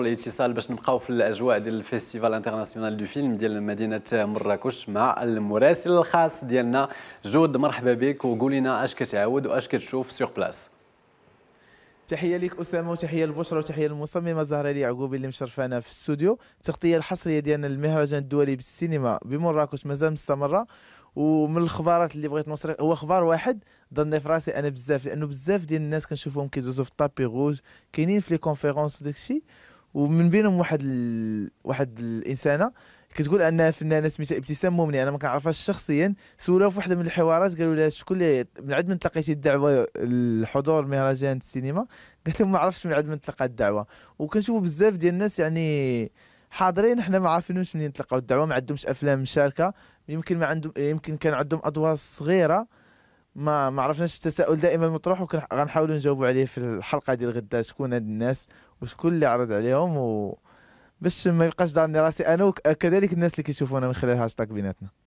الاتصال باش نبقاو في الاجواء ديال الفيستيفال انترناسيونال دو فيلم ديال مدينه مراكش مع المراسل الخاص ديالنا جود مرحبا بك وقول لنا اش كتعاود واش كتشوف سور بلاس تحيه ليك اسامه وتحيه البشرة وتحيه للمصممه زهره اليعقوبي اللي مشرفانا في الاستوديو التغطيه الحصريه ديالنا المهرجان الدولي بالسينما بمراكش مازال مستمره ومن الخبارات اللي بغيت نوصل هو خبار واحد ضني في راسي انا بزاف لانه بزاف ديال الناس كنشوفهم كيدوزو في الطابي غوج كاينين في لي كونفيرونس وداكشي ومن بينهم واحد ال... واحد الانسانه كتقول انها فنانه سميتها ابتسام مؤمنه انا ما كنعرفهاش شخصيا سولها في واحده من الحوارات قالوا لها شكون اللي من عند من تلقيتي الدعوه لحضور مهرجان السينما قالت لهم ما عرفتش من عند من تلقى الدعوه وكنشوفوا بزاف ديال الناس يعني حاضرين حنا ما عارفينوش منين تلقاو الدعوه ما عندهمش افلام مشاركه يمكن ما عندهم يمكن كان عندهم ادوار صغيره ما ما عرفناش التساؤل دائما مطروح وغنحاولوا نجاوبوا عليه في الحلقه ديال غدا شكون هاد الناس وشكون اللي عرض عليهم و باش ما يبقاش ضارني راسي انا وكذلك الناس اللي كيشوفونا من خلال هاشتاغ بيناتنا